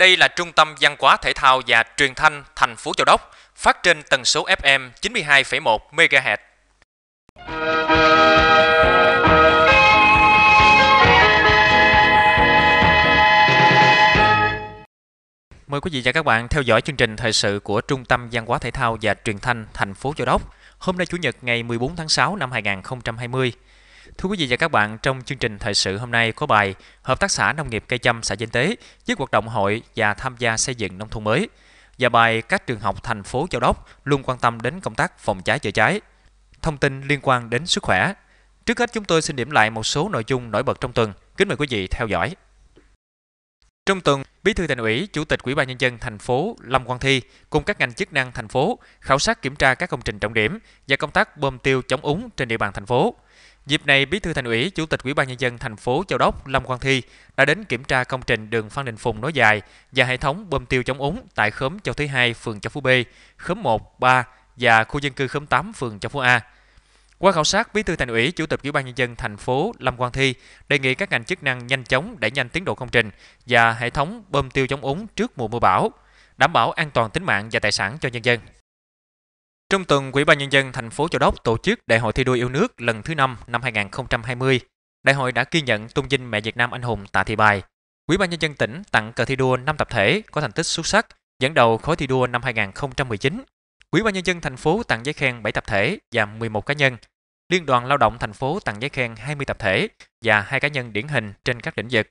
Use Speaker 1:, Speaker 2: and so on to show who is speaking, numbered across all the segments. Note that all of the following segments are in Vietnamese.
Speaker 1: Đây là trung tâm văn hóa thể thao và truyền thanh thành phố Châu Đốc, phát trên tần số FM 92,1 MHz. Mời quý vị và các bạn theo dõi chương trình thời sự của Trung tâm Văn hóa Thể thao và Truyền thanh thành phố Châu Đốc. Hôm nay Chủ nhật ngày 14 tháng 6 năm 2020. Thưa quý vị và các bạn, trong chương trình thời sự hôm nay có bài Hợp tác xã Nông nghiệp Cây chăm xã Dân Tế với hoạt động hội và tham gia xây dựng nông thôn mới và bài các trường học thành phố Châu Đốc luôn quan tâm đến công tác phòng cháy chữa cháy. Thông tin liên quan đến sức khỏe. Trước hết chúng tôi xin điểm lại một số nội dung nổi bật trong tuần. Kính mời quý vị theo dõi. Trong tuần, Bí thư Thành ủy, Chủ tịch Ủy ban nhân dân thành phố Lâm Quang Thi cùng các ngành chức năng thành phố khảo sát kiểm tra các công trình trọng điểm và công tác bơm tiêu chống úng trên địa bàn thành phố. Dịp này, Bí thư Thành ủy, Chủ tịch Ủy ban nhân dân thành phố Châu Đốc Lâm Quang Thi đã đến kiểm tra công trình đường Phan Đình Phùng nối dài và hệ thống bơm tiêu chống úng tại khóm Châu Thứ 2, phường Châu Phú B, khóm 1, 3 và khu dân cư khóm 8, phường Châu Phú A. Qua khảo sát, Bí thư Thành ủy, Chủ tịch Ủy ban nhân dân thành phố Lâm Quang Thi đề nghị các ngành chức năng nhanh chóng đẩy nhanh tiến độ công trình và hệ thống bơm tiêu chống úng trước mùa mưa bão, đảm bảo an toàn tính mạng và tài sản cho nhân dân. Trong tuần, Ủy ban nhân dân thành phố Châu Đốc tổ chức Đại hội thi đua yêu nước lần thứ 5 năm 2020. Đại hội đã ghi nhận tôn vinh mẹ Việt Nam anh hùng Tạ Thị Bài. Ủy ban nhân dân tỉnh tặng cờ thi đua 5 tập thể có thành tích xuất sắc, dẫn đầu khối thi đua năm 2019. Ủy ban nhân dân thành phố tặng giấy khen 7 tập thể và 11 cá nhân. Liên đoàn Lao động thành phố tặng giấy khen 20 tập thể và hai cá nhân điển hình trên các lĩnh vực.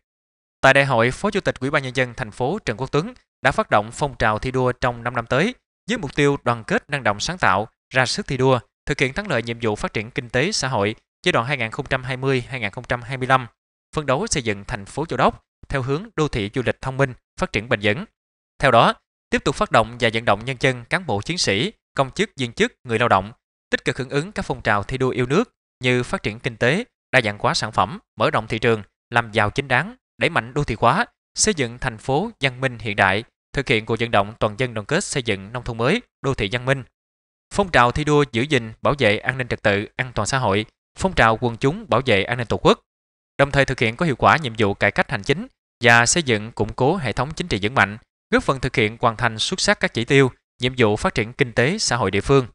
Speaker 1: Tại đại hội, Phó Chủ tịch Ủy ban nhân dân thành phố Trần Quốc Tuấn đã phát động phong trào thi đua trong 5 năm tới với mục tiêu đoàn kết năng động sáng tạo, ra sức thi đua, thực hiện thắng lợi nhiệm vụ phát triển kinh tế xã hội giai đoạn 2020-2025, phân đấu xây dựng thành phố Châu Đốc theo hướng đô thị du lịch thông minh, phát triển bền vững. Theo đó, tiếp tục phát động và vận động nhân dân, cán bộ chiến sĩ, công chức viên chức, người lao động tích cực hưởng ứng các phong trào thi đua yêu nước như phát triển kinh tế, đa dạng hóa sản phẩm, mở rộng thị trường, làm giàu chính đáng, đẩy mạnh đô thị hóa, xây dựng thành phố văn minh hiện đại, thực hiện cuộc vận động toàn dân đoàn kết xây dựng nông thôn mới, đô thị văn minh. Phong trào thi đua giữ gìn, bảo vệ an ninh trật tự, an toàn xã hội, phong trào quần chúng bảo vệ an ninh Tổ quốc, đồng thời thực hiện có hiệu quả nhiệm vụ cải cách hành chính và xây dựng củng cố hệ thống chính trị vững mạnh, góp phần thực hiện hoàn thành xuất sắc các chỉ tiêu, nhiệm vụ phát triển kinh tế xã hội địa phương.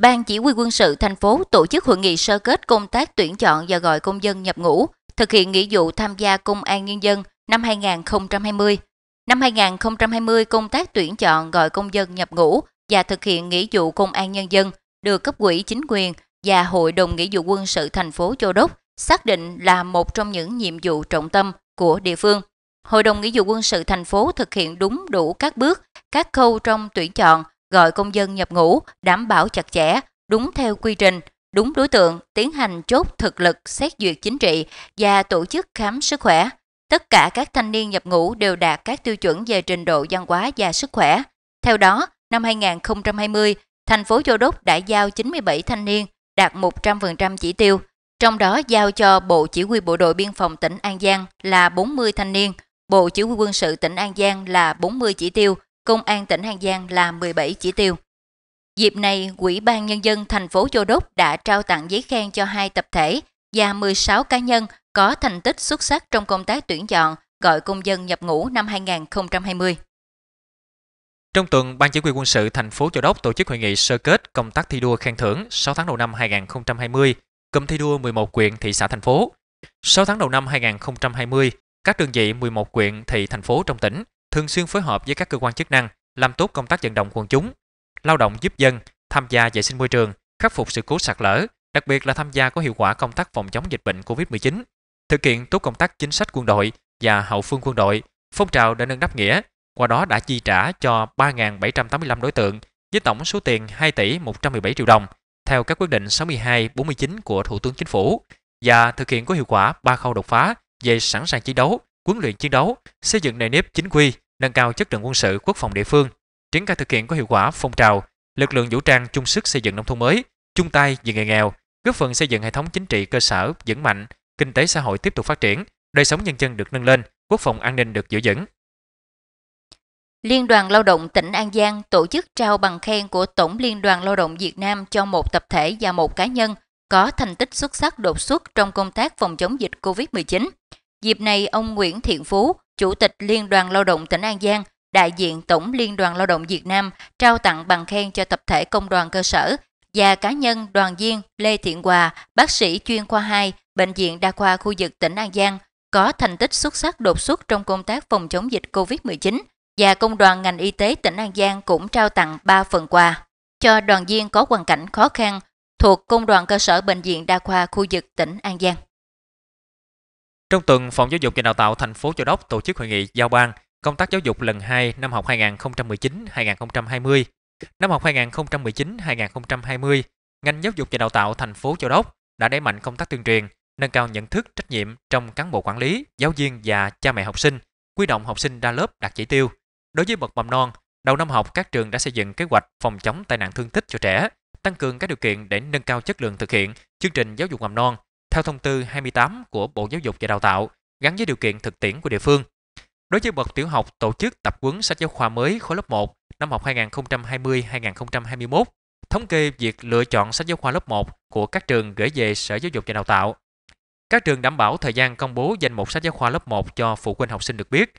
Speaker 2: Ban chỉ huy quân sự thành phố tổ chức hội nghị sơ kết công tác tuyển chọn và gọi công dân nhập ngũ, thực hiện nghĩa vụ tham gia công an nhân dân năm 2020 Năm 2020, công tác tuyển chọn gọi công dân nhập ngũ và thực hiện nghĩa vụ công an nhân dân được cấp quỹ chính quyền và Hội đồng Nghĩa vụ quân sự thành phố Châu Đốc xác định là một trong những nhiệm vụ trọng tâm của địa phương. Hội đồng Nghĩa vụ quân sự thành phố thực hiện đúng đủ các bước, các khâu trong tuyển chọn, gọi công dân nhập ngũ, đảm bảo chặt chẽ, đúng theo quy trình, đúng đối tượng, tiến hành chốt thực lực xét duyệt chính trị và tổ chức khám sức khỏe, Tất cả các thanh niên nhập ngũ đều đạt các tiêu chuẩn về trình độ văn hóa và sức khỏe. Theo đó, năm 2020, thành phố Châu Đốc đã giao 97 thanh niên đạt 100% chỉ tiêu, trong đó giao cho Bộ Chỉ huy Bộ đội Biên phòng tỉnh An Giang là 40 thanh niên, Bộ Chỉ huy Quân sự tỉnh An Giang là 40 chỉ tiêu, Công an tỉnh An Giang là 17 chỉ tiêu. Dịp này, quỹ ban Nhân dân thành phố Châu Đốc đã trao tặng giấy khen cho hai tập thể và 16 cá nhân có thành tích xuất sắc trong công tác tuyển chọn gọi công dân nhập ngũ năm 2020.
Speaker 1: Trong tuần, Ban chỉ huy quân sự thành phố Châu Đốc tổ chức hội nghị sơ kết công tác thi đua khen thưởng 6 tháng đầu năm 2020, cụm thi đua 11 quyện thị xã thành phố. 6 tháng đầu năm 2020, các đơn vị 11 quyện thị thành phố trong tỉnh thường xuyên phối hợp với các cơ quan chức năng làm tốt công tác vận động quần chúng, lao động giúp dân, tham gia vệ sinh môi trường, khắc phục sự cố sạt lở, đặc biệt là tham gia có hiệu quả công tác phòng chống dịch bệnh COVID-19 Thực hiện tốt công tác chính sách quân đội và hậu phương quân đội, phong trào đã nâng đáp nghĩa, qua đó đã chi trả cho 3.785 đối tượng với tổng số tiền 2 tỷ 117 triệu đồng theo các quyết định 62-49 của Thủ tướng Chính phủ và thực hiện có hiệu quả ba khâu đột phá về sẵn sàng chiến đấu, huấn luyện chiến đấu, xây dựng nền nếp chính quy, nâng cao chất lượng quân sự quốc phòng địa phương, triển khai thực hiện có hiệu quả phong trào lực lượng vũ trang chung sức xây dựng nông thôn mới, chung tay vì người nghèo, góp phần xây dựng hệ thống chính trị cơ sở vững mạnh, kinh tế xã hội tiếp tục phát triển, đời sống nhân dân được nâng lên, quốc phòng an ninh được giữ vững.
Speaker 2: Liên đoàn Lao động tỉnh An Giang tổ chức trao bằng khen của Tổng Liên đoàn Lao động Việt Nam cho một tập thể và một cá nhân có thành tích xuất sắc đột xuất trong công tác phòng chống dịch COVID-19. Dịp này, ông Nguyễn Thiện Phú, Chủ tịch Liên đoàn Lao động tỉnh An Giang, đại diện Tổng Liên đoàn Lao động Việt Nam trao tặng bằng khen cho tập thể công đoàn cơ sở và cá nhân đoàn viên Lê Thiện Hòa, bác sĩ chuyên khoa 2, Bệnh viện Đa khoa khu vực tỉnh An Giang có thành tích xuất sắc đột xuất trong công tác phòng chống dịch COVID-19 và Công đoàn ngành y tế tỉnh An Giang cũng trao tặng 3 phần quà cho đoàn viên có hoàn cảnh khó khăn thuộc Công đoàn cơ sở Bệnh viện Đa khoa khu vực tỉnh An Giang.
Speaker 1: Trong tuần, Phòng Giáo dục và Đào tạo thành phố Châu Đốc tổ chức hội nghị giao ban công tác giáo dục lần 2 năm học 2019-2020. Năm học 2019-2020, ngành giáo dục và đào tạo thành phố Châu Đốc đã đẩy mạnh công tác tuyên truyền, nâng cao nhận thức trách nhiệm trong cán bộ quản lý, giáo viên và cha mẹ học sinh, quy động học sinh ra lớp đạt chỉ tiêu. Đối với bậc mầm non, đầu năm học các trường đã xây dựng kế hoạch phòng chống tai nạn thương tích cho trẻ, tăng cường các điều kiện để nâng cao chất lượng thực hiện chương trình giáo dục mầm non theo thông tư 28 của Bộ Giáo dục và Đào tạo gắn với điều kiện thực tiễn của địa phương. Đối với bậc tiểu học tổ chức tập huấn sách giáo khoa mới khối lớp 1 năm học 2020-2021, thống kê việc lựa chọn sách giáo khoa lớp 1 của các trường gửi về Sở Giáo dục và Đào tạo các trường đảm bảo thời gian công bố danh mục sách giáo khoa lớp 1 cho phụ huynh học sinh được biết.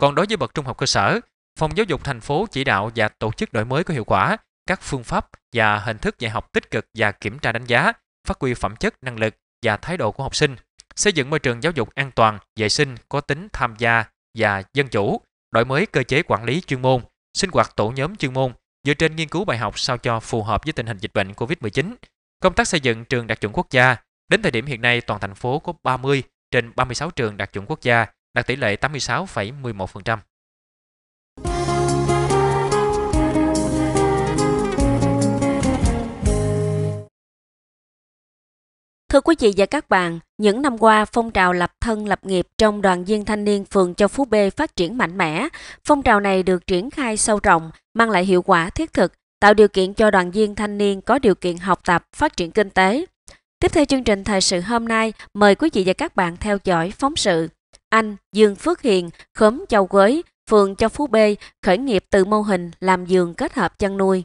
Speaker 1: Còn đối với bậc trung học cơ sở, Phòng Giáo dục thành phố chỉ đạo và tổ chức đổi mới có hiệu quả các phương pháp và hình thức dạy học tích cực và kiểm tra đánh giá, phát huy phẩm chất, năng lực và thái độ của học sinh, xây dựng môi trường giáo dục an toàn, vệ sinh, có tính tham gia và dân chủ, đổi mới cơ chế quản lý chuyên môn, sinh hoạt tổ nhóm chuyên môn dựa trên nghiên cứu bài học sao cho phù hợp với tình hình dịch bệnh COVID-19, công tác xây dựng trường đạt chuẩn quốc gia, Đến thời điểm hiện nay, toàn thành phố có 30 trên 36 trường đạt chuẩn quốc gia, đạt tỷ lệ 86,11%.
Speaker 3: Thưa quý vị và các bạn, những năm qua, phong trào lập thân lập nghiệp trong đoàn viên thanh niên phường Châu Phú B phát triển mạnh mẽ. Phong trào này được triển khai sâu rộng, mang lại hiệu quả thiết thực, tạo điều kiện cho đoàn viên thanh niên có điều kiện học tập, phát triển kinh tế. Tiếp theo chương trình thời sự hôm nay, mời quý vị và các bạn theo dõi phóng sự. Anh Dương Phước Hiền, khóm Châu Quế, phường Châu Phú B khởi nghiệp từ mô hình làm giường kết hợp chăn nuôi.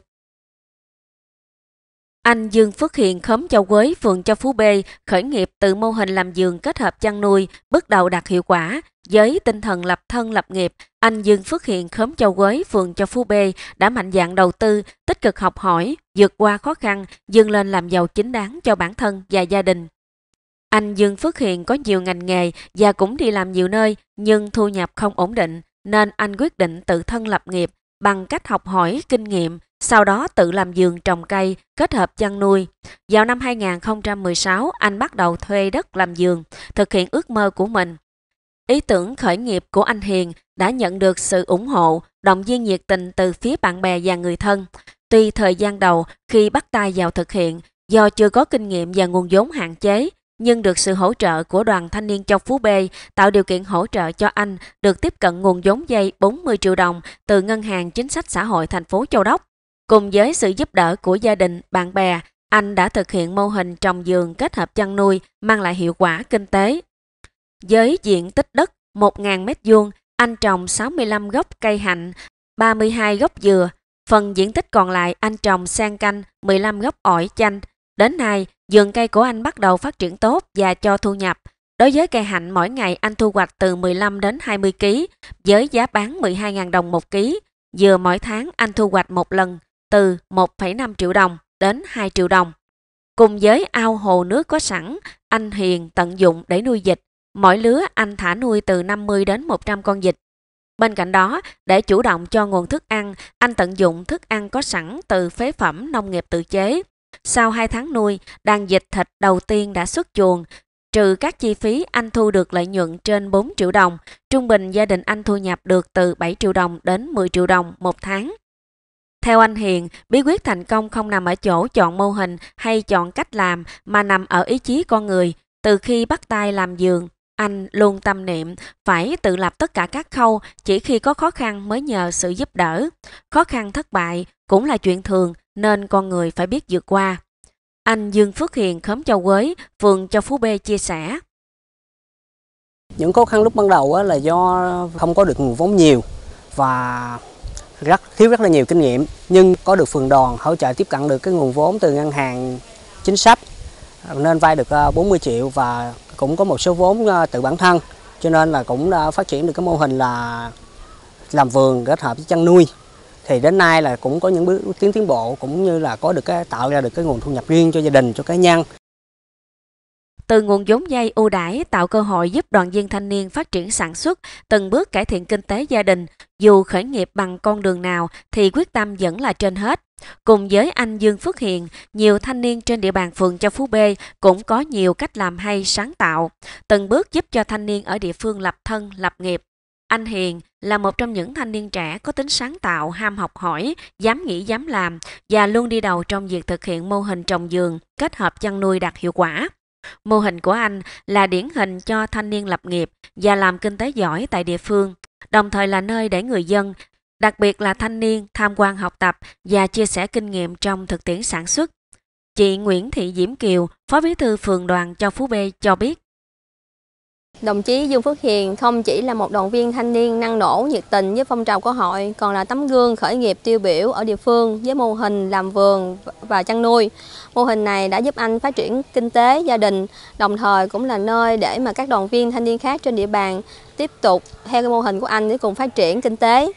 Speaker 3: Anh Dương Phước Hiền khóm Châu Quế, phường Châu Phú B khởi nghiệp từ mô hình làm giường kết hợp chăn nuôi, bước đầu đạt hiệu quả. Với tinh thần lập thân lập nghiệp, anh Dương Phước Hiền khóm Châu Quế, phường Châu Phú B đã mạnh dạn đầu tư, tích cực học hỏi, vượt qua khó khăn, dương lên làm giàu chính đáng cho bản thân và gia đình. Anh Dương Phước Hiền có nhiều ngành nghề và cũng đi làm nhiều nơi nhưng thu nhập không ổn định nên anh quyết định tự thân lập nghiệp bằng cách học hỏi kinh nghiệm, sau đó tự làm giường trồng cây kết hợp chăn nuôi. Vào năm 2016, anh bắt đầu thuê đất làm giường, thực hiện ước mơ của mình. Ý tưởng khởi nghiệp của anh Hiền đã nhận được sự ủng hộ, động viên nhiệt tình từ phía bạn bè và người thân. Tuy thời gian đầu khi bắt tay vào thực hiện, do chưa có kinh nghiệm và nguồn vốn hạn chế, nhưng được sự hỗ trợ của đoàn thanh niên Châu Phú B tạo điều kiện hỗ trợ cho anh được tiếp cận nguồn vốn dây 40 triệu đồng từ Ngân hàng Chính sách Xã hội thành phố Châu Đốc Cùng với sự giúp đỡ của gia đình, bạn bè, anh đã thực hiện mô hình trồng giường kết hợp chăn nuôi mang lại hiệu quả kinh tế. Với diện tích đất 1.000 m2, anh trồng 65 gốc cây hạnh, 32 gốc dừa. Phần diện tích còn lại anh trồng sen canh 15 gốc ổi chanh. Đến nay, vườn cây của anh bắt đầu phát triển tốt và cho thu nhập. Đối với cây hạnh mỗi ngày anh thu hoạch từ 15 đến 20 kg với giá bán 12.000 đồng một kg. Dừa mỗi tháng anh thu hoạch một lần từ 1,5 triệu đồng đến 2 triệu đồng. Cùng với ao hồ nước có sẵn, anh Hiền tận dụng để nuôi dịch. Mỗi lứa anh thả nuôi từ 50 đến 100 con dịch. Bên cạnh đó, để chủ động cho nguồn thức ăn, anh tận dụng thức ăn có sẵn từ phế phẩm nông nghiệp tự chế. Sau 2 tháng nuôi, đàn dịch thịt đầu tiên đã xuất chuồng. Trừ các chi phí, anh thu được lợi nhuận trên 4 triệu đồng. Trung bình gia đình anh thu nhập được từ 7 triệu đồng đến 10 triệu đồng một tháng. Theo anh Hiền, bí quyết thành công không nằm ở chỗ chọn mô hình hay chọn cách làm mà nằm ở ý chí con người. Từ khi bắt tay làm giường, anh luôn tâm niệm phải tự lập tất cả các khâu chỉ khi có khó khăn mới nhờ sự giúp đỡ. Khó khăn thất bại cũng là chuyện thường nên con người phải biết vượt qua. Anh Dương Phước Hiền khóm Châu Quế, phường Châu Phú B chia sẻ. Những khó khăn lúc ban đầu là do không có được nguồn vốn nhiều và rất thiếu rất là nhiều kinh nghiệm nhưng có được phường đoàn hỗ trợ tiếp cận được cái nguồn vốn từ ngân hàng chính sách nên vay được 40 ờ, triệu và cũng có một số vốn ờ, tự bản thân cho nên là cũng đã phát triển được cái mô hình là làm vườn kết hợp với chăn nuôi thì đến nay là cũng có những bước tiến tiến bộ
Speaker 1: cũng như là có được cái tạo ra được cái nguồn thu nhập riêng cho gia đình cho cá nhân
Speaker 3: từ nguồn vốn vay ưu đãi tạo cơ hội giúp đoàn viên thanh niên phát triển sản xuất, từng bước cải thiện kinh tế gia đình, dù khởi nghiệp bằng con đường nào thì quyết tâm vẫn là trên hết. Cùng với anh Dương Phước Hiền, nhiều thanh niên trên địa bàn phường Châu Phú B cũng có nhiều cách làm hay sáng tạo, từng bước giúp cho thanh niên ở địa phương lập thân, lập nghiệp. Anh Hiền là một trong những thanh niên trẻ có tính sáng tạo, ham học hỏi, dám nghĩ dám làm và luôn đi đầu trong việc thực hiện mô hình trồng giường kết hợp chăn nuôi đạt hiệu quả. Mô hình của anh là điển hình cho thanh niên lập nghiệp và làm kinh tế giỏi tại địa phương, đồng thời là nơi để người dân, đặc biệt là thanh niên tham quan học tập và chia sẻ kinh nghiệm trong thực tiễn sản xuất. Chị Nguyễn Thị Diễm Kiều, Phó Bí thư phường đoàn Châu Phú B cho biết, Đồng chí Dương Phước Hiền không chỉ là một đoàn viên thanh niên năng nổ, nhiệt tình với phong trào của hội, còn là tấm gương khởi nghiệp tiêu biểu ở địa phương với mô hình làm vườn và chăn nuôi. Mô hình này đã giúp anh phát triển kinh tế, gia đình, đồng thời cũng là nơi để mà các đoàn viên thanh niên khác trên địa bàn tiếp tục theo cái mô hình của anh để cùng phát triển kinh tế.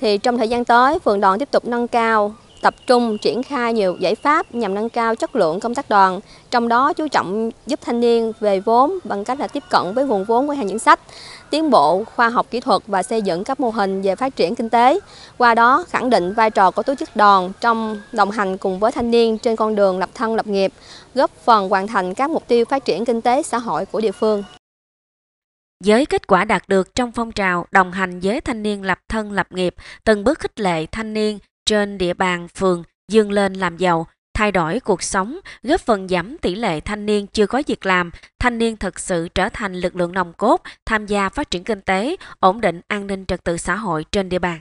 Speaker 3: Thì trong thời gian tới, phường đoàn tiếp tục nâng cao tập trung triển khai nhiều giải pháp nhằm nâng cao chất lượng công tác đoàn, trong đó chú trọng giúp thanh niên về vốn bằng cách là tiếp cận với nguồn vốn của hàng những sách, tiến bộ khoa học kỹ thuật và xây dựng các mô hình về phát triển kinh tế. Qua đó khẳng định vai trò của tổ chức đoàn trong đồng hành cùng với thanh niên trên con đường lập thân lập nghiệp, góp phần hoàn thành các mục tiêu phát triển kinh tế xã hội của địa phương. Với kết quả đạt được trong phong trào đồng hành với thanh niên lập thân lập nghiệp, từng bước khích lệ thanh niên trên địa bàn phường dương lên làm giàu, thay đổi cuộc sống, góp phần giảm tỷ lệ thanh niên chưa có việc làm, thanh niên thực sự trở thành lực lượng nòng cốt, tham gia phát triển kinh tế, ổn định an ninh trật tự xã hội trên địa bàn.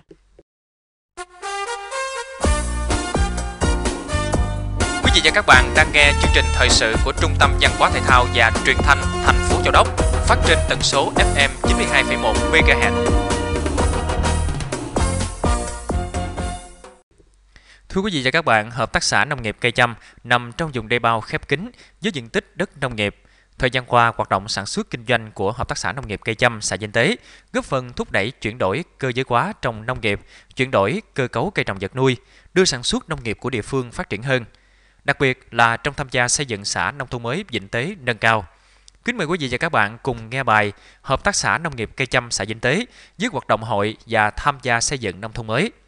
Speaker 1: Quý vị và các bạn đang nghe chương trình thời sự của Trung tâm Văn hóa Thể thao và Truyền thanh thành phố Châu Đốc, phát trên tần số FM 92,1 MHz. Thưa quý vị và các bạn, Hợp tác xã Nông nghiệp Cây Chăm nằm trong vùng đê bao khép kín với diện tích đất nông nghiệp. Thời gian qua, hoạt động sản xuất kinh doanh của Hợp tác xã Nông nghiệp Cây Chăm xã Dân Tế góp phần thúc đẩy chuyển đổi cơ giới hóa trong nông nghiệp, chuyển đổi cơ cấu cây trồng vật nuôi, đưa sản xuất nông nghiệp của địa phương phát triển hơn. Đặc biệt là trong tham gia xây dựng xã nông thôn mới vĩnh tế nâng cao. Kính mời quý vị và các bạn cùng nghe bài Hợp tác xã Nông nghiệp Cây Chăm xã Vĩnh Tế với hoạt động hội và tham gia xây dựng nông thôn mới –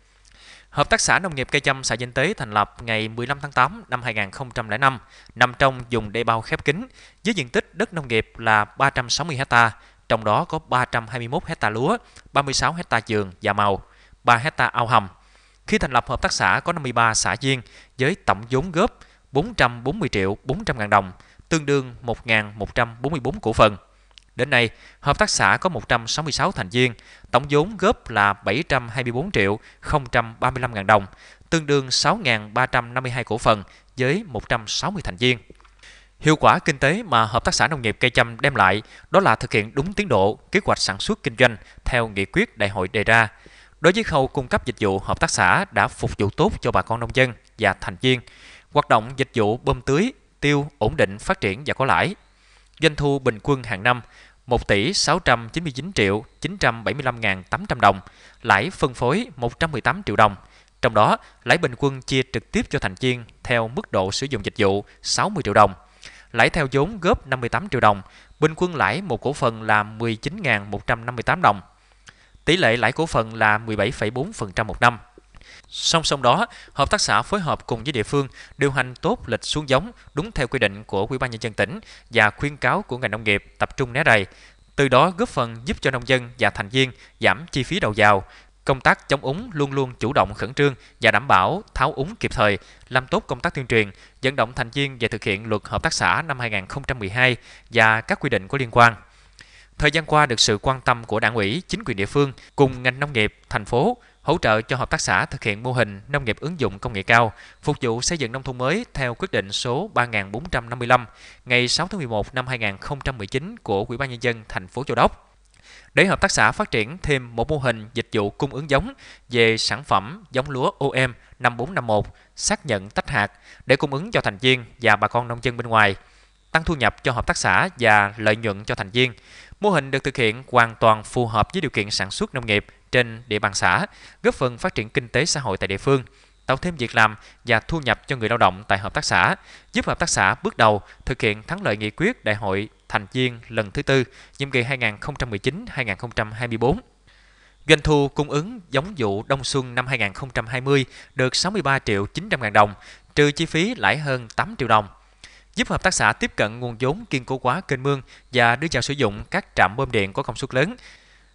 Speaker 1: Hợp tác xã Nông nghiệp cây chăm xã Dân Tế thành lập ngày 15 tháng 8 năm 2005, nằm trong dùng đê bao khép kín, với diện tích đất nông nghiệp là 360 ha, trong đó có 321 ha lúa, 36 ha giường và màu, 3 ha ao hầm. Khi thành lập hợp tác xã có 53 xã viên với tổng vốn góp 440 triệu 400 ngàn đồng, tương đương 1.144 cổ phần. Đến nay, hợp tác xã có 166 thành viên, tổng vốn góp là 724 triệu 035 ngàn đồng, tương đương 6.352 cổ phần với 160 thành viên. Hiệu quả kinh tế mà Hợp tác xã Nông nghiệp Cây chăm đem lại đó là thực hiện đúng tiến độ, kế hoạch sản xuất kinh doanh theo nghị quyết đại hội đề ra. Đối với khâu cung cấp dịch vụ, Hợp tác xã đã phục vụ tốt cho bà con nông dân và thành viên. Hoạt động dịch vụ bơm tưới, tiêu, ổn định, phát triển và có lãi. Doanh thu bình quân hàng năm 1 tỷ 699 triệu 975.800 đồng, lãi phân phối 118 triệu đồng. Trong đó, lãi bình quân chia trực tiếp cho thành viên theo mức độ sử dụng dịch vụ 60 triệu đồng. Lãi theo vốn góp 58 triệu đồng, bình quân lãi một cổ phần là 19.158 đồng. Tỷ lệ lãi cổ phần là 17,4% một năm. Song song đó, hợp tác xã phối hợp cùng với địa phương điều hành tốt lịch xuống giống đúng theo quy định của Ủy ban nhân dân tỉnh và khuyến cáo của ngành nông nghiệp tập trung né rầy, từ đó góp phần giúp cho nông dân và thành viên giảm chi phí đầu vào. Công tác chống úng luôn luôn chủ động khẩn trương và đảm bảo tháo úng kịp thời, làm tốt công tác tuyên truyền, vận động thành viên về thực hiện luật hợp tác xã năm 2012 và các quy định có liên quan thời gian qua được sự quan tâm của đảng ủy, chính quyền địa phương cùng ngành nông nghiệp, thành phố, hỗ trợ cho hợp tác xã thực hiện mô hình nông nghiệp ứng dụng công nghệ cao, phục vụ xây dựng nông thôn mới theo quyết định số 3455 ngày 6 tháng 11 năm 2019 của Ủy ban nhân dân thành phố Châu Đốc để hợp tác xã phát triển thêm một mô hình dịch vụ cung ứng giống về sản phẩm giống lúa OM 5451 xác nhận tách hạt để cung ứng cho thành viên và bà con nông dân bên ngoài, tăng thu nhập cho hợp tác xã và lợi nhuận cho thành viên. Mô hình được thực hiện hoàn toàn phù hợp với điều kiện sản xuất nông nghiệp trên địa bàn xã, góp phần phát triển kinh tế xã hội tại địa phương, tạo thêm việc làm và thu nhập cho người lao động tại hợp tác xã, giúp hợp tác xã bước đầu thực hiện thắng lợi nghị quyết đại hội thành viên lần thứ tư, nhiệm kỳ 2019-2024. Doanh thu cung ứng giống vụ đông xuân năm 2020 được 63 triệu 900 ngàn đồng, trừ chi phí lãi hơn 8 triệu đồng giúp hợp tác xã tiếp cận nguồn vốn kiên cố hóa kênh mương và đưa vào sử dụng các trạm bơm điện có công suất lớn.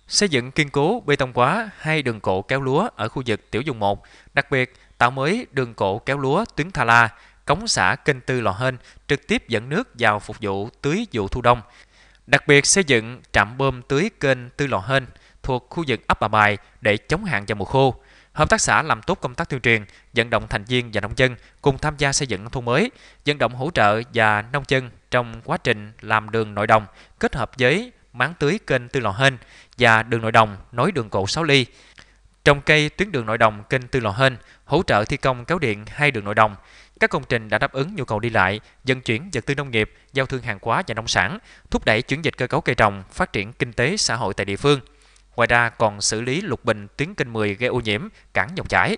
Speaker 1: Xây dựng kiên cố bê tông hóa hay đường cổ kéo lúa ở khu vực tiểu vùng 1, đặc biệt tạo mới đường cổ kéo lúa tuyến Tha cống xã kênh Tư Lò Hên trực tiếp dẫn nước vào phục vụ tưới vụ thu đông. Đặc biệt xây dựng trạm bơm tưới kênh Tư Lò Hên thuộc khu vực ấp Bà Bài để chống hạn vào mùa khô. Hợp tác xã làm tốt công tác tuyên truyền, vận động thành viên và nông dân cùng tham gia xây dựng nông thôn mới, vận động hỗ trợ và nông dân trong quá trình làm đường nội đồng kết hợp với máng tưới kênh Tư Lò Hên và đường nội đồng nối đường cổ 6 ly. trong cây tuyến đường nội đồng kênh Tư Lò Hên, hỗ trợ thi công kéo điện hai đường nội đồng. Các công trình đã đáp ứng nhu cầu đi lại, vận chuyển vật tư nông nghiệp, giao thương hàng hóa và nông sản, thúc đẩy chuyển dịch cơ cấu cây trồng, phát triển kinh tế xã hội tại địa phương. Ngoài ra còn xử lý lục bình tuyến kênh 10 gây ô nhiễm, cản dòng chảy.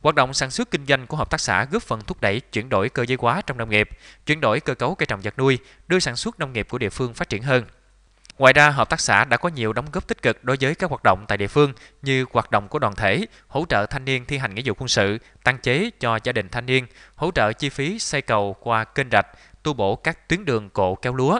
Speaker 1: Hoạt động sản xuất kinh doanh của hợp tác xã góp phần thúc đẩy chuyển đổi cơ giới hóa trong nông nghiệp, chuyển đổi cơ cấu cây trồng vật nuôi, đưa sản xuất nông nghiệp của địa phương phát triển hơn. Ngoài ra, hợp tác xã đã có nhiều đóng góp tích cực đối với các hoạt động tại địa phương như hoạt động của đoàn thể, hỗ trợ thanh niên thi hành nghĩa vụ quân sự, tăng chế cho gia đình thanh niên, hỗ trợ chi phí xây cầu qua kênh rạch, tu bổ các tuyến đường cổ kéo lúa,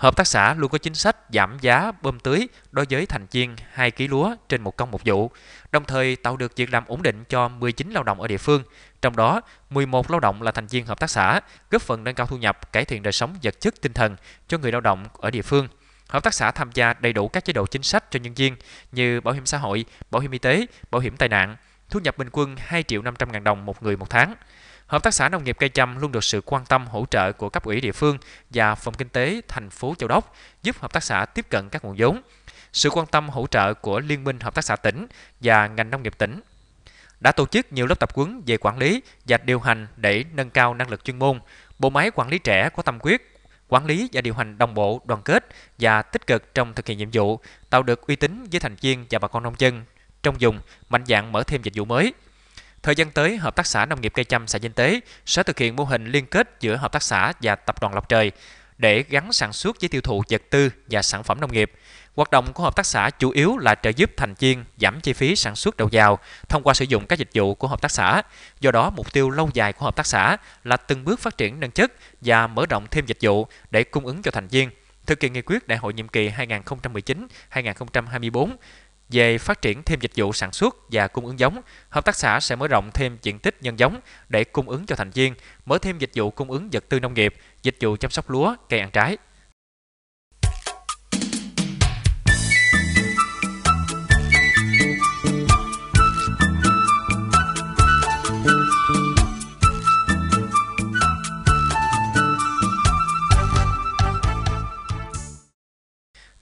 Speaker 1: Hợp tác xã luôn có chính sách giảm giá bơm tưới đối với thành viên 2 kg lúa trên một công một vụ, đồng thời tạo được việc làm ổn định cho 19 lao động ở địa phương, trong đó 11 lao động là thành viên hợp tác xã, góp phần nâng cao thu nhập, cải thiện đời sống vật chất tinh thần cho người lao động ở địa phương. Hợp tác xã tham gia đầy đủ các chế độ chính sách cho nhân viên như bảo hiểm xã hội, bảo hiểm y tế, bảo hiểm tai nạn, thu nhập bình quân 2 triệu 500 ngàn đồng một người một tháng. Hợp tác xã nông nghiệp cây chăm luôn được sự quan tâm hỗ trợ của cấp ủy địa phương và phòng kinh tế thành phố Châu Đốc, giúp hợp tác xã tiếp cận các nguồn vốn. Sự quan tâm hỗ trợ của Liên minh Hợp tác xã tỉnh và ngành nông nghiệp tỉnh đã tổ chức nhiều lớp tập huấn về quản lý và điều hành để nâng cao năng lực chuyên môn. Bộ máy quản lý trẻ có tâm quyết, quản lý và điều hành đồng bộ, đoàn kết và tích cực trong thực hiện nhiệm vụ, tạo được uy tín với thành viên và bà con nông dân trong vùng, mạnh dạng mở thêm dịch vụ mới. Thời gian tới, Hợp tác xã Nông nghiệp cây chăm xã Dinh Tế sẽ thực hiện mô hình liên kết giữa Hợp tác xã và Tập đoàn Lộc Trời để gắn sản xuất với tiêu thụ vật tư và sản phẩm nông nghiệp. Hoạt động của hợp tác xã chủ yếu là trợ giúp thành viên giảm chi phí sản xuất đầu vào thông qua sử dụng các dịch vụ của hợp tác xã. Do đó, mục tiêu lâu dài của hợp tác xã là từng bước phát triển nâng chất và mở rộng thêm dịch vụ để cung ứng cho thành viên thực hiện nghị quyết đại hội nhiệm kỳ 2019-2024 về phát triển thêm dịch vụ sản xuất và cung ứng giống, hợp tác xã sẽ mở rộng thêm diện tích nhân giống để cung ứng cho thành viên, mở thêm dịch vụ cung ứng vật tư nông nghiệp, dịch vụ chăm sóc lúa, cây ăn trái.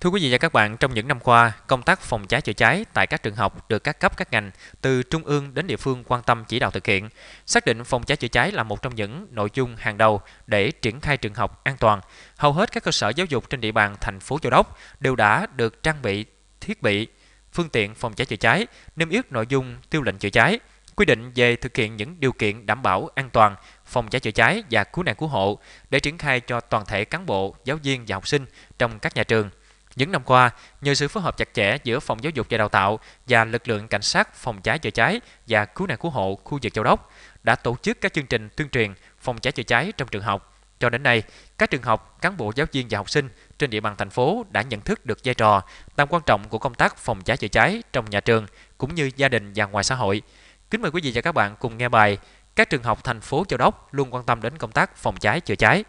Speaker 1: Thưa quý vị và các bạn, trong những năm qua, công tác phòng cháy chữa cháy tại các trường học được các cấp các ngành từ trung ương đến địa phương quan tâm chỉ đạo thực hiện. Xác định phòng cháy chữa cháy là một trong những nội dung hàng đầu để triển khai trường học an toàn. Hầu hết các cơ sở giáo dục trên địa bàn thành phố Châu Đốc đều đã được trang bị thiết bị phương tiện phòng cháy chữa cháy, niêm yết nội dung tiêu lệnh chữa cháy, quy định về thực hiện những điều kiện đảm bảo an toàn phòng cháy chữa cháy và cứu nạn cứu hộ để triển khai cho toàn thể cán bộ, giáo viên và học sinh trong các nhà trường. Những năm qua, nhờ sự phối hợp chặt chẽ giữa Phòng Giáo dục và Đào tạo và lực lượng cảnh sát phòng cháy chữa cháy và cứu nạn cứu hộ khu vực Châu Đốc đã tổ chức các chương trình tuyên truyền phòng cháy chữa cháy trong trường học. Cho đến nay, các trường học, cán bộ giáo viên và học sinh trên địa bàn thành phố đã nhận thức được vai trò, tầm quan trọng của công tác phòng cháy chữa cháy trong nhà trường cũng như gia đình và ngoài xã hội. Kính mời quý vị và các bạn cùng nghe bài Các trường học thành phố Châu Đốc luôn quan tâm đến công tác phòng cháy chữa cháy.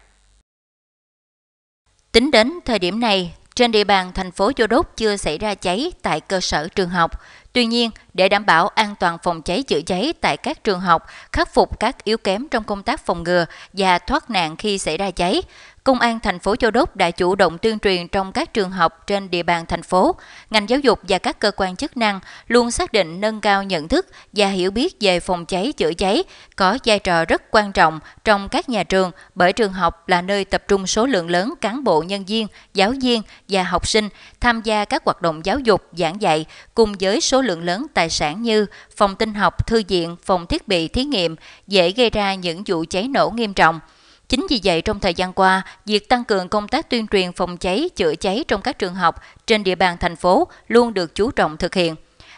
Speaker 2: Tính đến thời điểm này, trên địa bàn thành phố châu Đốc chưa xảy ra cháy tại cơ sở trường học, Tuy nhiên, để đảm bảo an toàn phòng cháy chữa cháy tại các trường học, khắc phục các yếu kém trong công tác phòng ngừa và thoát nạn khi xảy ra cháy, Công an thành phố Châu Đốc đã chủ động tuyên truyền trong các trường học trên địa bàn thành phố. Ngành giáo dục và các cơ quan chức năng luôn xác định nâng cao nhận thức và hiểu biết về phòng cháy chữa cháy có vai trò rất quan trọng trong các nhà trường bởi trường học là nơi tập trung số lượng lớn cán bộ nhân viên, giáo viên và học sinh tham gia các hoạt động giáo dục, giảng dạy cùng với số lượng lớn tài sản như phòng tinh học, thư viện, phòng thiết bị thí nghiệm dễ gây ra những vụ cháy nổ nghiêm trọng. Chính vì vậy, trong thời gian qua, việc tăng cường công tác tuyên truyền phòng cháy, chữa cháy trong các trường học trên địa bàn thành phố luôn được chú trọng thực hiện.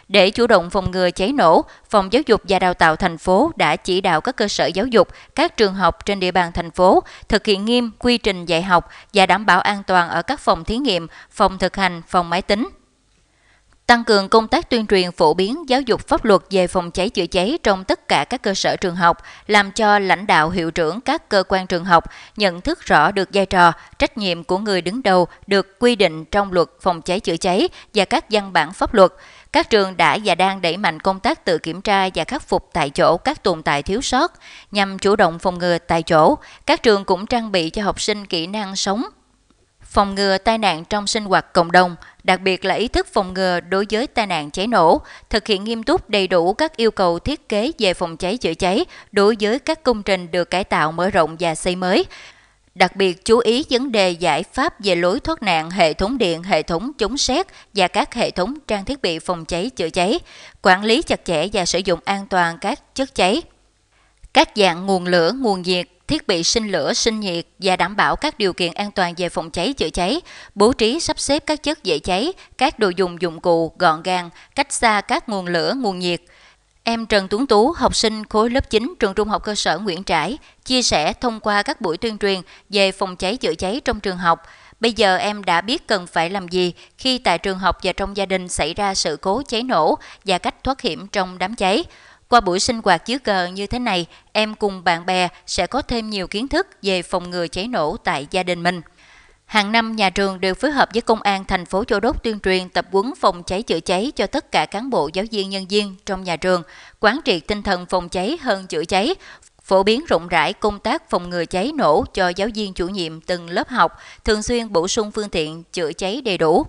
Speaker 2: Để chủ động phòng ngừa cháy nổ, Phòng Giáo dục và Đào tạo thành phố đã chỉ đạo các cơ sở giáo dục, các trường học trên địa bàn thành phố thực hiện nghiêm quy trình dạy học và đảm bảo an toàn ở các phòng thí nghiệm, phòng thực hành, phòng máy tính, tăng cường công tác tuyên truyền phổ biến giáo dục pháp luật về phòng cháy chữa cháy trong tất cả các cơ sở trường học, làm cho lãnh đạo hiệu trưởng các cơ quan trường học nhận thức rõ được vai trò, trách nhiệm của người đứng đầu được quy định trong luật phòng cháy chữa cháy và các văn bản pháp luật. Các trường đã và đang đẩy mạnh công tác tự kiểm tra và khắc phục tại chỗ các tồn tại thiếu sót nhằm chủ động phòng ngừa tại chỗ. Các trường cũng trang bị cho học sinh kỹ năng sống phòng ngừa tai nạn trong sinh hoạt cộng đồng, đặc biệt là ý thức phòng ngừa đối với tai nạn cháy nổ, thực hiện nghiêm túc đầy đủ các yêu cầu thiết kế về phòng cháy chữa cháy đối với các công trình được cải tạo mở rộng và xây mới, đặc biệt chú ý vấn đề giải pháp về lối thoát nạn hệ thống điện, hệ thống chống xét và các hệ thống trang thiết bị phòng cháy chữa cháy, quản lý chặt chẽ và sử dụng an toàn các chất cháy các dạng nguồn lửa, nguồn nhiệt, thiết bị sinh lửa, sinh nhiệt và đảm bảo các điều kiện an toàn về phòng cháy chữa cháy, bố trí sắp xếp các chất dễ cháy, các đồ dùng dụng cụ gọn gàng, cách xa các nguồn lửa, nguồn nhiệt. Em Trần Tuấn Tú, học sinh khối lớp 9 trường Trung học cơ sở Nguyễn Trãi, chia sẻ thông qua các buổi tuyên truyền về phòng cháy chữa cháy trong trường học. Bây giờ em đã biết cần phải làm gì khi tại trường học và trong gia đình xảy ra sự cố cháy nổ và cách thoát hiểm trong đám cháy. Qua buổi sinh hoạt dưới cờ như thế này, em cùng bạn bè sẽ có thêm nhiều kiến thức về phòng ngừa cháy nổ tại gia đình mình. Hàng năm, nhà trường đều phối hợp với Công an thành phố Châu Đốc tuyên truyền tập quấn phòng cháy chữa cháy cho tất cả cán bộ giáo viên nhân viên trong nhà trường, quán triệt tinh thần phòng cháy hơn chữa cháy, phổ biến rộng rãi công tác phòng ngừa cháy nổ cho giáo viên chủ nhiệm từng lớp học, thường xuyên bổ sung phương tiện chữa cháy đầy đủ,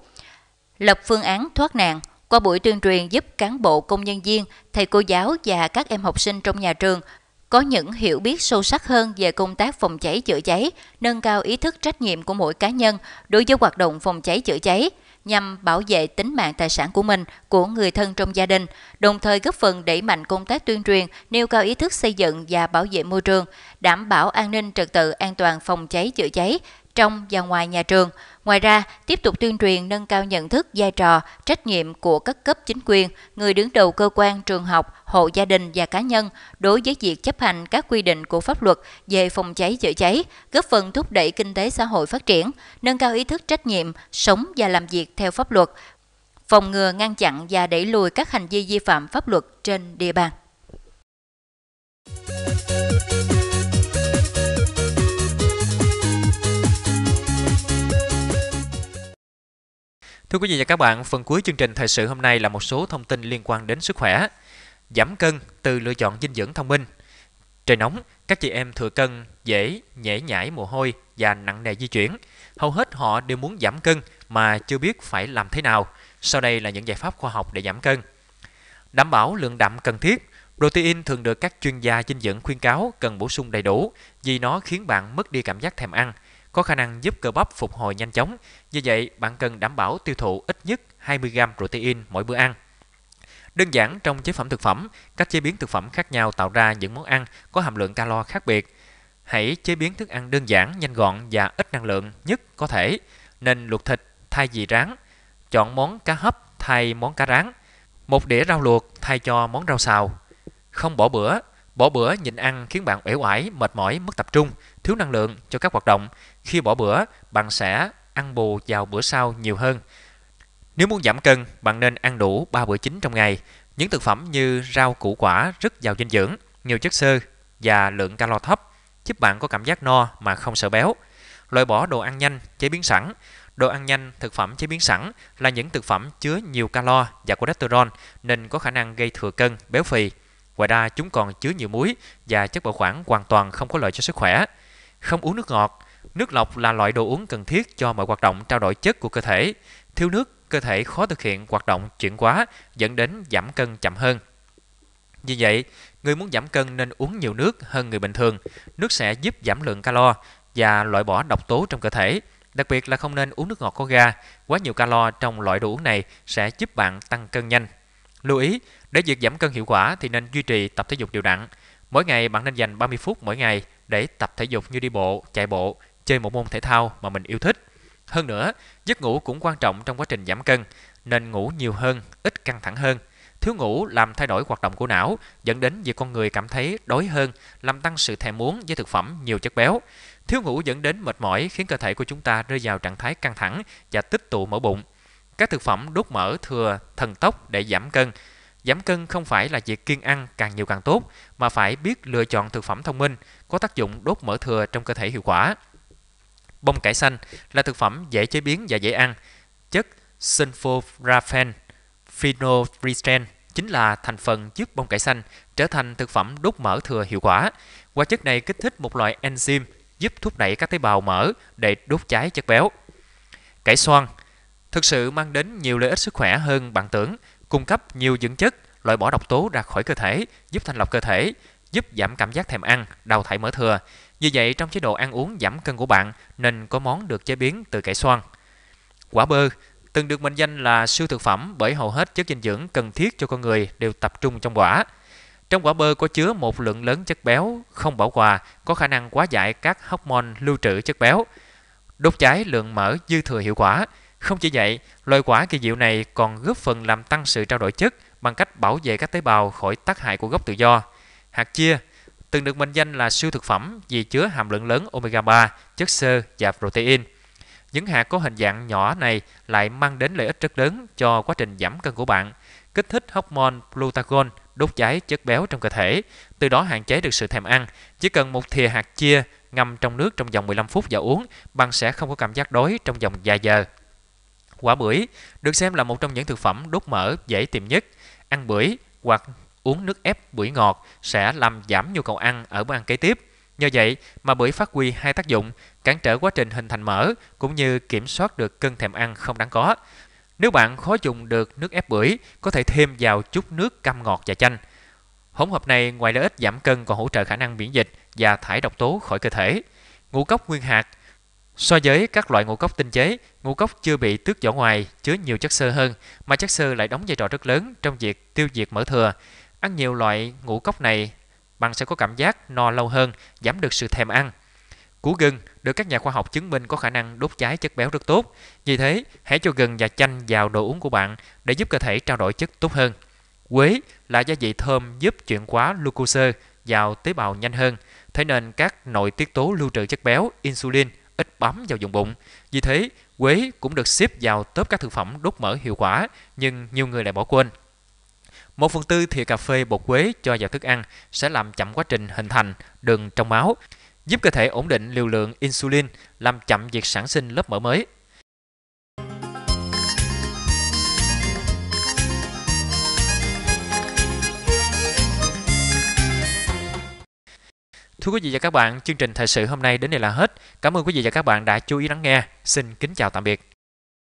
Speaker 2: lập phương án thoát nạn, qua buổi tuyên truyền giúp cán bộ công nhân viên, thầy cô giáo và các em học sinh trong nhà trường có những hiểu biết sâu sắc hơn về công tác phòng cháy chữa cháy, nâng cao ý thức trách nhiệm của mỗi cá nhân đối với hoạt động phòng cháy chữa cháy nhằm bảo vệ tính mạng tài sản của mình, của người thân trong gia đình, đồng thời góp phần đẩy mạnh công tác tuyên truyền, nêu cao ý thức xây dựng và bảo vệ môi trường, đảm bảo an ninh trật tự an toàn phòng cháy chữa cháy trong và ngoài nhà trường. Ngoài ra, tiếp tục tuyên truyền nâng cao nhận thức, vai trò, trách nhiệm của các cấp chính quyền, người đứng đầu cơ quan, trường học, hộ gia đình và cá nhân đối với việc chấp hành các quy định của pháp luật về phòng cháy chữa cháy, góp phần thúc đẩy kinh tế xã hội phát triển, nâng cao ý thức trách nhiệm, sống và làm việc theo pháp luật, phòng ngừa ngăn chặn và đẩy lùi các hành vi vi phạm pháp luật trên địa bàn.
Speaker 1: Thưa quý vị và các bạn, phần cuối chương trình thời sự hôm nay là một số thông tin liên quan đến sức khỏe. Giảm cân từ lựa chọn dinh dưỡng thông minh. Trời nóng, các chị em thừa cân dễ nhễ nhãi mồ hôi và nặng nề di chuyển. Hầu hết họ đều muốn giảm cân mà chưa biết phải làm thế nào. Sau đây là những giải pháp khoa học để giảm cân. Đảm bảo lượng đạm cần thiết. Protein thường được các chuyên gia dinh dưỡng khuyên cáo cần bổ sung đầy đủ vì nó khiến bạn mất đi cảm giác thèm ăn – có khả năng giúp cơ bắp phục hồi nhanh chóng. Do vậy, bạn cần đảm bảo tiêu thụ ít nhất 20 g protein mỗi bữa ăn. Đơn giản trong chế phẩm thực phẩm, cách chế biến thực phẩm khác nhau tạo ra những món ăn có hàm lượng calo khác biệt. Hãy chế biến thức ăn đơn giản, nhanh gọn và ít năng lượng nhất có thể. Nên luộc thịt thay vì rán, chọn món cá hấp thay món cá rán, một đĩa rau luộc thay cho món rau xào. Không bỏ bữa, bỏ bữa nhịn ăn khiến bạn uể oải, mệt mỏi, mất tập trung, thiếu năng lượng cho các hoạt động, khi bỏ bữa, bạn sẽ ăn bù vào bữa sau nhiều hơn. Nếu muốn giảm cân, bạn nên ăn đủ 3 bữa chính trong ngày. Những thực phẩm như rau củ quả rất giàu dinh dưỡng, nhiều chất xơ và lượng calo thấp giúp bạn có cảm giác no mà không sợ béo. Loại bỏ đồ ăn nhanh chế biến sẵn. Đồ ăn nhanh, thực phẩm chế biến sẵn là những thực phẩm chứa nhiều calo và cholesterol nên có khả năng gây thừa cân, béo phì. Ngoài ra, chúng còn chứa nhiều muối và chất bảo quản hoàn toàn không có lợi cho sức khỏe. Không uống nước ngọt, nước lọc là loại đồ uống cần thiết cho mọi hoạt động trao đổi chất của cơ thể. Thiếu nước, cơ thể khó thực hiện hoạt động chuyển hóa, dẫn đến giảm cân chậm hơn. Vì vậy, người muốn giảm cân nên uống nhiều nước hơn người bình thường. Nước sẽ giúp giảm lượng calo và loại bỏ độc tố trong cơ thể. Đặc biệt là không nên uống nước ngọt có ga, quá nhiều calo trong loại đồ uống này sẽ giúp bạn tăng cân nhanh. Lưu ý, để việc giảm cân hiệu quả thì nên duy trì tập thể dục đều đặn. Mỗi ngày bạn nên dành 30 phút mỗi ngày để tập thể dục như đi bộ, chạy bộ, chơi một môn thể thao mà mình yêu thích. Hơn nữa, giấc ngủ cũng quan trọng trong quá trình giảm cân, nên ngủ nhiều hơn, ít căng thẳng hơn. Thiếu ngủ làm thay đổi hoạt động của não, dẫn đến việc con người cảm thấy đói hơn, làm tăng sự thèm muốn với thực phẩm nhiều chất béo. Thiếu ngủ dẫn đến mệt mỏi khiến cơ thể của chúng ta rơi vào trạng thái căng thẳng và tích tụ mỡ bụng. Các thực phẩm đốt mỡ thừa thần tốc để giảm cân, Giảm cân không phải là việc kiêng ăn càng nhiều càng tốt, mà phải biết lựa chọn thực phẩm thông minh, có tác dụng đốt mỡ thừa trong cơ thể hiệu quả. Bông cải xanh là thực phẩm dễ chế biến và dễ ăn. Chất sulforaphane, phenolphyrin chính là thành phần giúp bông cải xanh trở thành thực phẩm đốt mỡ thừa hiệu quả. Hóa chất này kích thích một loại enzyme giúp thúc đẩy các tế bào mỡ để đốt cháy chất béo. Cải xoăn thực sự mang đến nhiều lợi ích sức khỏe hơn bạn tưởng cung cấp nhiều dưỡng chất, loại bỏ độc tố ra khỏi cơ thể, giúp thanh lọc cơ thể, giúp giảm cảm giác thèm ăn, đào thải mỡ thừa. Như vậy trong chế độ ăn uống giảm cân của bạn nên có món được chế biến từ cải xoan. Quả bơ từng được mệnh danh là siêu thực phẩm bởi hầu hết chất dinh dưỡng cần thiết cho con người đều tập trung trong quả. Trong quả bơ có chứa một lượng lớn chất béo không bảo hòa, có khả năng quá giải các hormone lưu trữ chất béo, đốt cháy lượng mỡ dư thừa hiệu quả, không chỉ vậy, loại quả kỳ diệu này còn góp phần làm tăng sự trao đổi chất bằng cách bảo vệ các tế bào khỏi tác hại của gốc tự do. Hạt chia từng được mệnh danh là siêu thực phẩm vì chứa hàm lượng lớn omega 3, chất xơ và protein. Những hạt có hình dạng nhỏ này lại mang đến lợi ích rất lớn cho quá trình giảm cân của bạn, kích thích hormone glucagon đốt cháy chất béo trong cơ thể, từ đó hạn chế được sự thèm ăn. Chỉ cần một thìa hạt chia ngâm trong nước trong vòng 15 phút và uống, bạn sẽ không có cảm giác đói trong vòng vài giờ. Quả bưởi được xem là một trong những thực phẩm đốt mỡ dễ tìm nhất. Ăn bưởi hoặc uống nước ép bưởi ngọt sẽ làm giảm nhu cầu ăn ở bữa ăn kế tiếp. Nhờ vậy mà bưởi phát huy hai tác dụng, cản trở quá trình hình thành mỡ cũng như kiểm soát được cơn thèm ăn không đáng có. Nếu bạn khó dùng được nước ép bưởi, có thể thêm vào chút nước cam ngọt và chanh. Hỗn hợp này ngoài lợi ích giảm cân còn hỗ trợ khả năng miễn dịch và thải độc tố khỏi cơ thể. Ngũ cốc nguyên hạt – So với các loại ngũ cốc tinh chế, ngũ cốc chưa bị tước vỏ ngoài chứa nhiều chất xơ hơn, mà chất xơ lại đóng vai trò rất lớn trong việc tiêu diệt mỡ thừa. Ăn nhiều loại ngũ cốc này, bạn sẽ có cảm giác no lâu hơn, giảm được sự thèm ăn. Củ gừng được các nhà khoa học chứng minh có khả năng đốt cháy chất béo rất tốt. Vì thế, hãy cho gừng và chanh vào đồ uống của bạn để giúp cơ thể trao đổi chất tốt hơn. Quế là gia vị thơm giúp chuyển hóa glucose vào tế bào nhanh hơn, thế nên các nội tiết tố lưu trữ chất béo, insulin – ít bám vào vùng bụng. Vì thế, quế cũng được xếp vào tốp các thực phẩm đốt mỡ hiệu quả, nhưng nhiều người lại bỏ quên. Một phần tư thìa cà phê bột quế cho vào thức ăn sẽ làm chậm quá trình hình thành đường trong máu, giúp cơ thể ổn định liều lượng insulin, làm chậm việc sản sinh lớp mỡ mới. Thưa quý vị và các bạn, chương trình thời sự hôm nay đến đây là hết. Cảm ơn quý vị và các bạn đã chú ý lắng nghe. Xin kính chào tạm biệt.